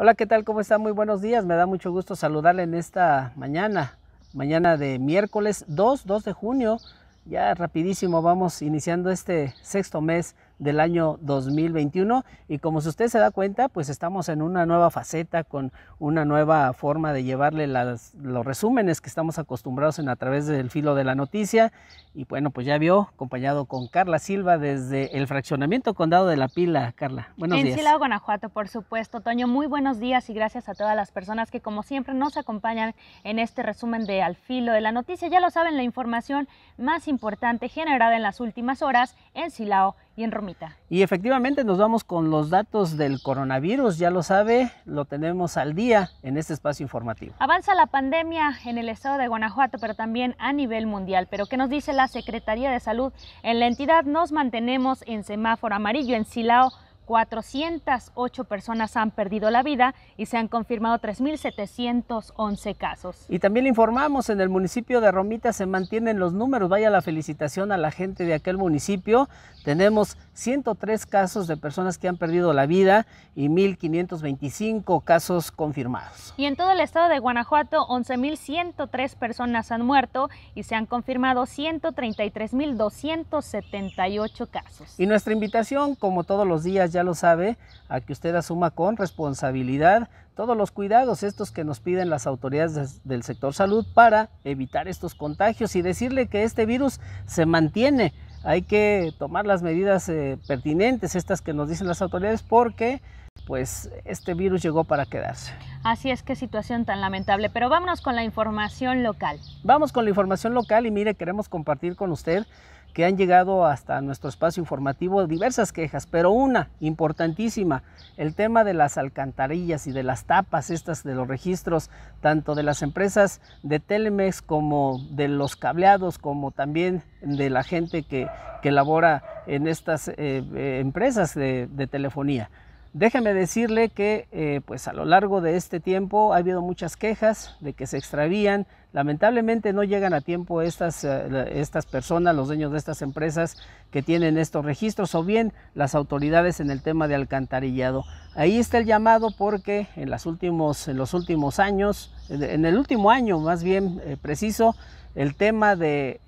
Hola, ¿qué tal? ¿Cómo están? Muy buenos días. Me da mucho gusto saludarle en esta mañana, mañana de miércoles 2, 2 de junio. Ya rapidísimo vamos iniciando este sexto mes del año 2021 y como si usted se da cuenta, pues estamos en una nueva faceta con una nueva forma de llevarle los resúmenes que estamos acostumbrados en a través del filo de la noticia y bueno, pues ya vio, acompañado con Carla Silva desde el fraccionamiento Condado de la Pila, Carla. Buenos días. En Silao, Guanajuato, por supuesto. Toño, muy buenos días y gracias a todas las personas que como siempre nos acompañan en este resumen de Al filo de la noticia. Ya lo saben, la información más importante generada en las últimas horas en Silao y en Romita. Y efectivamente nos vamos con los datos del coronavirus, ya lo sabe, lo tenemos al día en este espacio informativo. Avanza la pandemia en el estado de Guanajuato, pero también a nivel mundial. Pero ¿qué nos dice la Secretaría de Salud? En la entidad nos mantenemos en semáforo amarillo en Silao 408 personas han perdido la vida y se han confirmado 3.711 casos. Y también informamos, en el municipio de Romita se mantienen los números. Vaya la felicitación a la gente de aquel municipio. Tenemos 103 casos de personas que han perdido la vida y 1.525 casos confirmados. Y en todo el estado de Guanajuato, 11.103 personas han muerto y se han confirmado 133.278 casos. Y nuestra invitación, como todos los días ya lo sabe, a que usted asuma con responsabilidad todos los cuidados estos que nos piden las autoridades del sector salud para evitar estos contagios y decirle que este virus se mantiene hay que tomar las medidas eh, pertinentes, estas que nos dicen las autoridades, porque pues este virus llegó para quedarse. Así es, qué situación tan lamentable. Pero vámonos con la información local. Vamos con la información local y mire, queremos compartir con usted que han llegado hasta nuestro espacio informativo diversas quejas, pero una importantísima, el tema de las alcantarillas y de las tapas estas de los registros, tanto de las empresas de Telemex como de los cableados, como también de la gente que, que labora en estas eh, eh, empresas de telefonía. Déjeme decirle que eh, pues a lo largo de este tiempo ha habido muchas quejas de que se extravían. Lamentablemente no llegan a tiempo estas, eh, estas personas, los dueños de estas empresas que tienen estos registros o bien las autoridades en el tema de alcantarillado. Ahí está el llamado porque en, en los últimos años, en el último año más bien eh, preciso, el tema de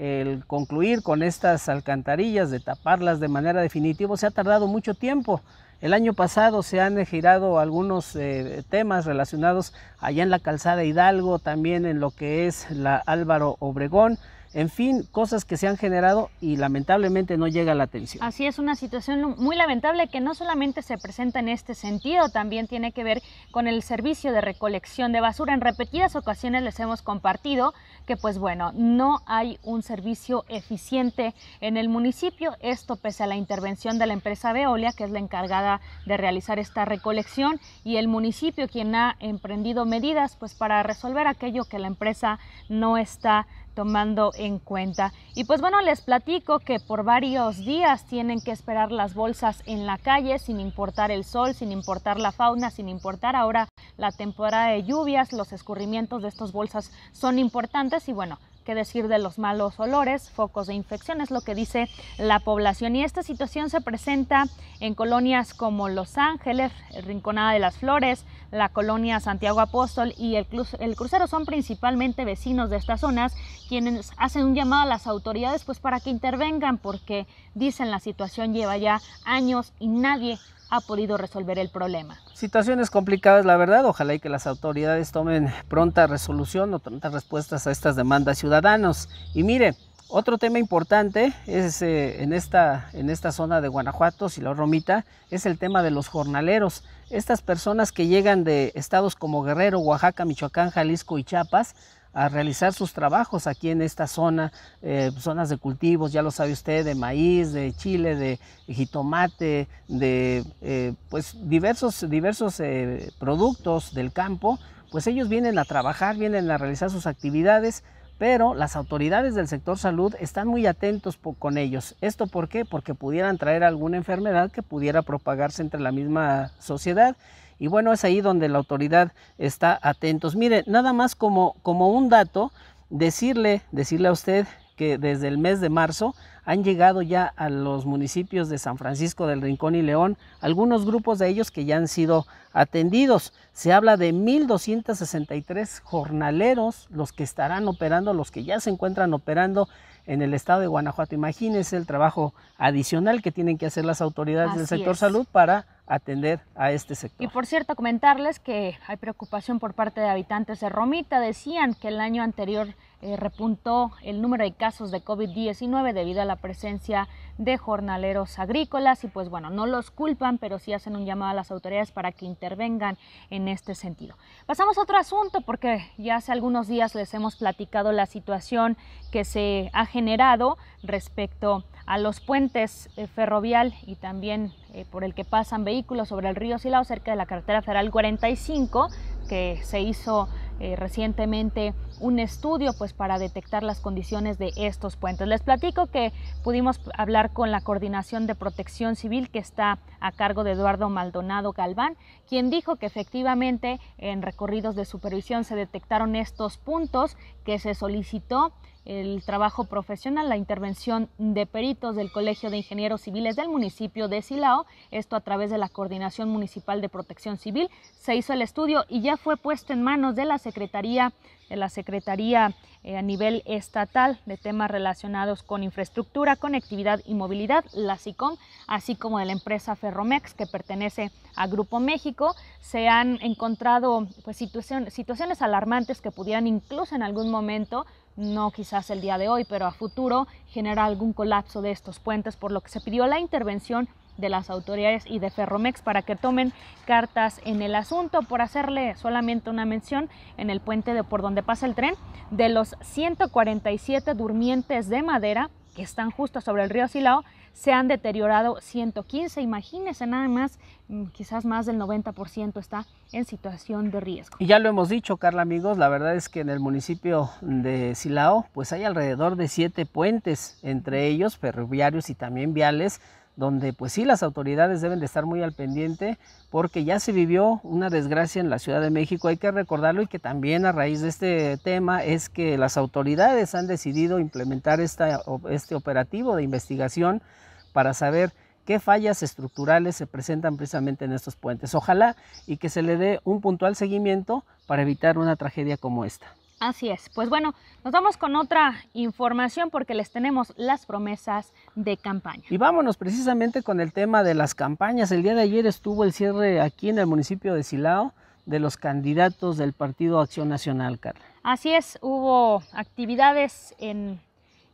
concluir con estas alcantarillas, de taparlas de manera definitiva, se ha tardado mucho tiempo. El año pasado se han girado algunos eh, temas relacionados allá en la calzada Hidalgo, también en lo que es la Álvaro Obregón. En fin, cosas que se han generado y lamentablemente no llega la atención. Así es, una situación muy lamentable que no solamente se presenta en este sentido, también tiene que ver con el servicio de recolección de basura. En repetidas ocasiones les hemos compartido que pues bueno, no hay un servicio eficiente en el municipio, esto pese a la intervención de la empresa Veolia, que es la encargada de realizar esta recolección, y el municipio quien ha emprendido medidas pues para resolver aquello que la empresa no está tomando en cuenta. Y pues bueno, les platico que por varios días tienen que esperar las bolsas en la calle sin importar el sol, sin importar la fauna, sin importar ahora la temporada de lluvias, los escurrimientos de estas bolsas son importantes y bueno, decir de los malos olores, focos de infección, es lo que dice la población. Y esta situación se presenta en colonias como Los Ángeles, Rinconada de las Flores, la colonia Santiago Apóstol y el, el crucero son principalmente vecinos de estas zonas quienes hacen un llamado a las autoridades pues para que intervengan porque dicen la situación lleva ya años y nadie ha podido resolver el problema. Situaciones complicadas, la verdad. Ojalá y que las autoridades tomen pronta resolución o prontas respuestas a estas demandas ciudadanos. Y mire, otro tema importante es eh, en, esta, en esta zona de Guanajuato, lo Romita, es el tema de los jornaleros. Estas personas que llegan de estados como Guerrero, Oaxaca, Michoacán, Jalisco y Chiapas a realizar sus trabajos aquí en esta zona, eh, zonas de cultivos, ya lo sabe usted, de maíz, de chile, de jitomate, de eh, pues diversos, diversos eh, productos del campo, pues ellos vienen a trabajar, vienen a realizar sus actividades, pero las autoridades del sector salud están muy atentos con ellos. ¿Esto por qué? Porque pudieran traer alguna enfermedad que pudiera propagarse entre la misma sociedad y bueno, es ahí donde la autoridad está atentos. Mire, nada más como, como un dato, decirle, decirle a usted que desde el mes de marzo han llegado ya a los municipios de San Francisco del Rincón y León algunos grupos de ellos que ya han sido atendidos. Se habla de 1.263 jornaleros, los que estarán operando, los que ya se encuentran operando en el estado de Guanajuato. Imagínense el trabajo adicional que tienen que hacer las autoridades del sector salud para atender a este sector. Y por cierto, comentarles que hay preocupación por parte de habitantes de Romita. Decían que el año anterior eh, repuntó el número de casos de COVID-19 debido a la presencia de jornaleros agrícolas y pues bueno, no los culpan, pero sí hacen un llamado a las autoridades para que intervengan en este sentido. Pasamos a otro asunto porque ya hace algunos días les hemos platicado la situación que se ha generado respecto a a los puentes eh, ferrovial y también eh, por el que pasan vehículos sobre el río Silao cerca de la carretera federal 45 que se hizo eh, recientemente un estudio pues para detectar las condiciones de estos puentes. Les platico que pudimos hablar con la Coordinación de Protección Civil que está a cargo de Eduardo Maldonado Galván, quien dijo que efectivamente en recorridos de supervisión se detectaron estos puntos que se solicitó el trabajo profesional, la intervención de peritos del Colegio de Ingenieros Civiles del municipio de Silao, esto a través de la Coordinación Municipal de Protección Civil, se hizo el estudio y ya fue puesto en manos de la Secretaría de la Secretaría eh, a nivel estatal de temas relacionados con infraestructura, conectividad y movilidad, la SICOM, así como de la empresa Ferromex, que pertenece a Grupo México, se han encontrado pues, situaciones alarmantes que pudieran incluso en algún momento no quizás el día de hoy, pero a futuro generar algún colapso de estos puentes, por lo que se pidió la intervención de las autoridades y de Ferromex para que tomen cartas en el asunto por hacerle solamente una mención en el puente de por donde pasa el tren de los 147 durmientes de madera que están justo sobre el río Silao se han deteriorado 115, imagínense nada más, mm, quizás más del 90% está en situación de riesgo. Y ya lo hemos dicho, Carla, amigos, la verdad es que en el municipio de Silao, pues hay alrededor de siete puentes, entre ellos ferroviarios y también viales, donde pues sí las autoridades deben de estar muy al pendiente porque ya se vivió una desgracia en la Ciudad de México, hay que recordarlo y que también a raíz de este tema es que las autoridades han decidido implementar esta, este operativo de investigación para saber qué fallas estructurales se presentan precisamente en estos puentes. Ojalá y que se le dé un puntual seguimiento para evitar una tragedia como esta. Así es. Pues bueno, nos vamos con otra información porque les tenemos las promesas de campaña. Y vámonos precisamente con el tema de las campañas. El día de ayer estuvo el cierre aquí en el municipio de Silao de los candidatos del Partido Acción Nacional, Carla. Así es, hubo actividades en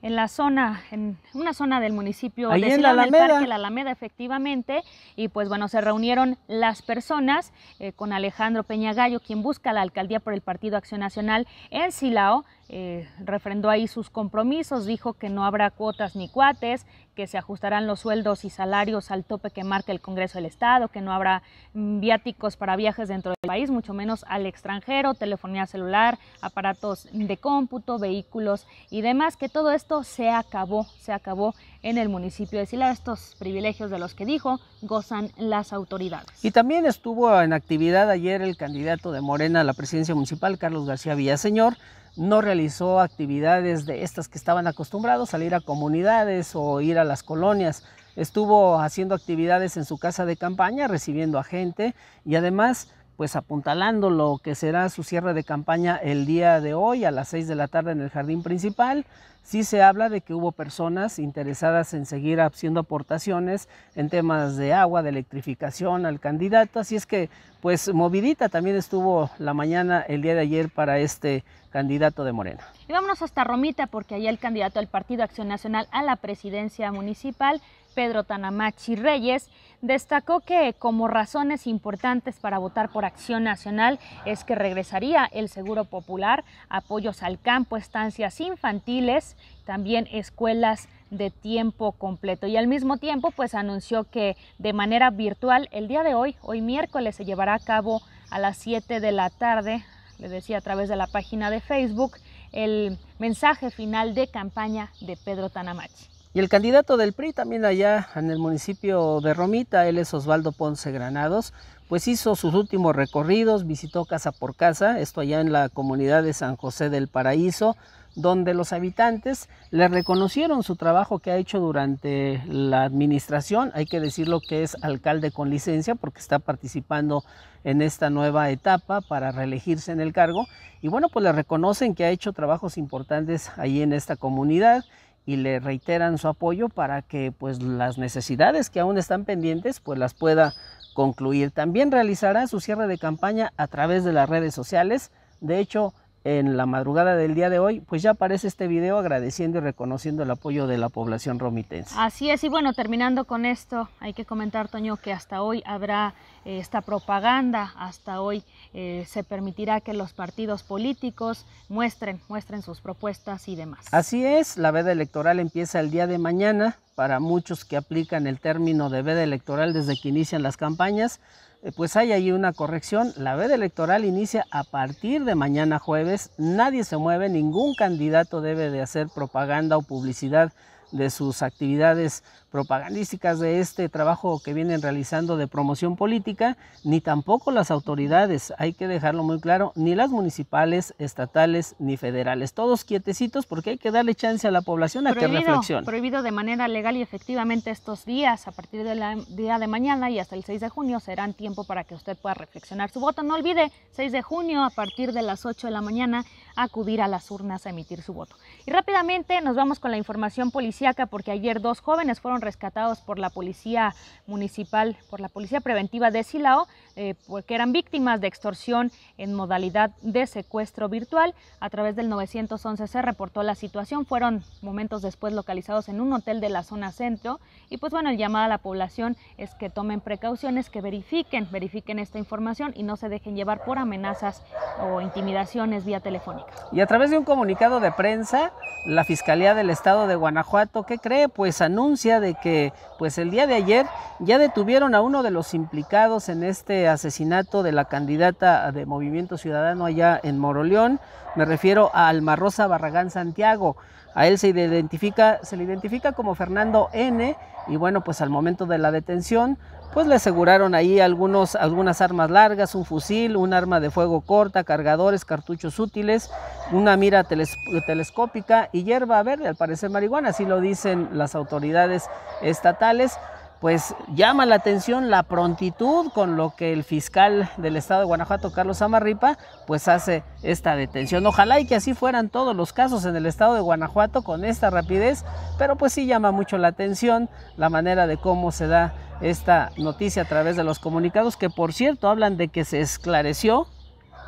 en la zona, en una zona del municipio de de en la Alameda. Parque, la Alameda, efectivamente, y pues bueno, se reunieron las personas eh, con Alejandro Peñagallo, quien busca la alcaldía por el Partido Acción Nacional en Silao, eh, refrendó ahí sus compromisos, dijo que no habrá cuotas ni cuates, que se ajustarán los sueldos y salarios al tope que marque el Congreso del Estado, que no habrá mm, viáticos para viajes dentro del país, mucho menos al extranjero, telefonía celular, aparatos de cómputo, vehículos y demás, que todo esto se acabó, se acabó en el municipio de Sila. Estos privilegios de los que dijo gozan las autoridades. Y también estuvo en actividad ayer el candidato de Morena a la presidencia municipal, Carlos García Villaseñor, no realizó actividades de estas que estaban acostumbrados, salir a comunidades o ir a las colonias. Estuvo haciendo actividades en su casa de campaña, recibiendo a gente y además pues apuntalando lo que será su cierre de campaña el día de hoy a las 6 de la tarde en el jardín principal. Sí se habla de que hubo personas interesadas en seguir haciendo aportaciones en temas de agua, de electrificación al candidato, así es que pues movidita también estuvo la mañana el día de ayer para este candidato de Morena. Y vámonos hasta Romita porque ahí el candidato del Partido Acción Nacional a la presidencia municipal Pedro Tanamachi Reyes, destacó que como razones importantes para votar por Acción Nacional es que regresaría el Seguro Popular, apoyos al campo, estancias infantiles, también escuelas de tiempo completo y al mismo tiempo pues anunció que de manera virtual el día de hoy, hoy miércoles se llevará a cabo a las 7 de la tarde, le decía a través de la página de Facebook, el mensaje final de campaña de Pedro Tanamachi. Y el candidato del PRI también allá en el municipio de Romita, él es Osvaldo Ponce Granados, pues hizo sus últimos recorridos, visitó casa por casa, esto allá en la comunidad de San José del Paraíso, donde los habitantes le reconocieron su trabajo que ha hecho durante la administración, hay que decirlo que es alcalde con licencia porque está participando en esta nueva etapa para reelegirse en el cargo y bueno, pues le reconocen que ha hecho trabajos importantes ahí en esta comunidad y le reiteran su apoyo para que pues las necesidades que aún están pendientes pues las pueda concluir. También realizará su cierre de campaña a través de las redes sociales. De hecho, en la madrugada del día de hoy, pues ya aparece este video agradeciendo y reconociendo el apoyo de la población romitense. Así es, y bueno, terminando con esto, hay que comentar, Toño, que hasta hoy habrá eh, esta propaganda, hasta hoy eh, se permitirá que los partidos políticos muestren, muestren sus propuestas y demás. Así es, la veda electoral empieza el día de mañana, para muchos que aplican el término de veda electoral desde que inician las campañas, eh, pues hay ahí una corrección. La veda electoral inicia a partir de mañana jueves. Nadie se mueve, ningún candidato debe de hacer propaganda o publicidad de sus actividades propagandísticas de este trabajo que vienen realizando de promoción política, ni tampoco las autoridades, hay que dejarlo muy claro, ni las municipales, estatales, ni federales. Todos quietecitos porque hay que darle chance a la población a que reflexione. Prohibido de manera legal y efectivamente estos días, a partir del día de mañana y hasta el 6 de junio, serán tiempo para que usted pueda reflexionar su voto. No olvide, 6 de junio, a partir de las 8 de la mañana, acudir a las urnas a emitir su voto. Y rápidamente nos vamos con la información policial porque ayer dos jóvenes fueron rescatados por la policía municipal, por la policía preventiva de Silao, eh, porque eran víctimas de extorsión en modalidad de secuestro virtual. A través del 911 se reportó la situación, fueron momentos después localizados en un hotel de la zona centro y pues bueno, el llamado a la población es que tomen precauciones, que verifiquen, verifiquen esta información y no se dejen llevar por amenazas o intimidaciones vía telefónica. Y a través de un comunicado de prensa, la Fiscalía del Estado de Guanajuato ¿qué cree? Pues anuncia de que pues el día de ayer ya detuvieron a uno de los implicados en este asesinato de la candidata de Movimiento Ciudadano allá en Moroleón, me refiero a Alma Rosa Barragán Santiago. A él se identifica, se le identifica como Fernando N y bueno, pues al momento de la detención pues le aseguraron ahí algunos, algunas armas largas, un fusil, un arma de fuego corta, cargadores, cartuchos útiles, una mira telescópica y hierba verde, al parecer marihuana, así lo dicen las autoridades estatales pues llama la atención la prontitud con lo que el fiscal del estado de Guanajuato, Carlos Amarripa, pues hace esta detención. Ojalá y que así fueran todos los casos en el estado de Guanajuato con esta rapidez, pero pues sí llama mucho la atención la manera de cómo se da esta noticia a través de los comunicados que por cierto hablan de que se esclareció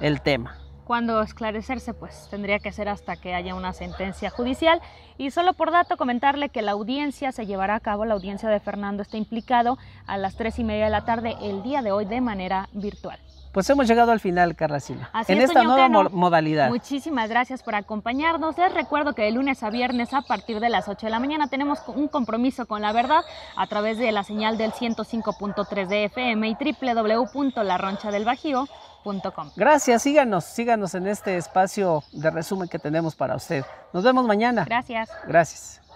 el tema. Cuando esclarecerse, pues tendría que ser hasta que haya una sentencia judicial. Y solo por dato comentarle que la audiencia se llevará a cabo, la audiencia de Fernando está implicado a las tres y media de la tarde el día de hoy de manera virtual. Pues hemos llegado al final, Carla en esta nueva modalidad. Muchísimas gracias por acompañarnos. Les recuerdo que de lunes a viernes a partir de las 8 de la mañana tenemos un compromiso con la verdad a través de la señal del 105.3 de FM y bajío. Gracias, síganos, síganos en este espacio de resumen que tenemos para usted. Nos vemos mañana. Gracias. Gracias.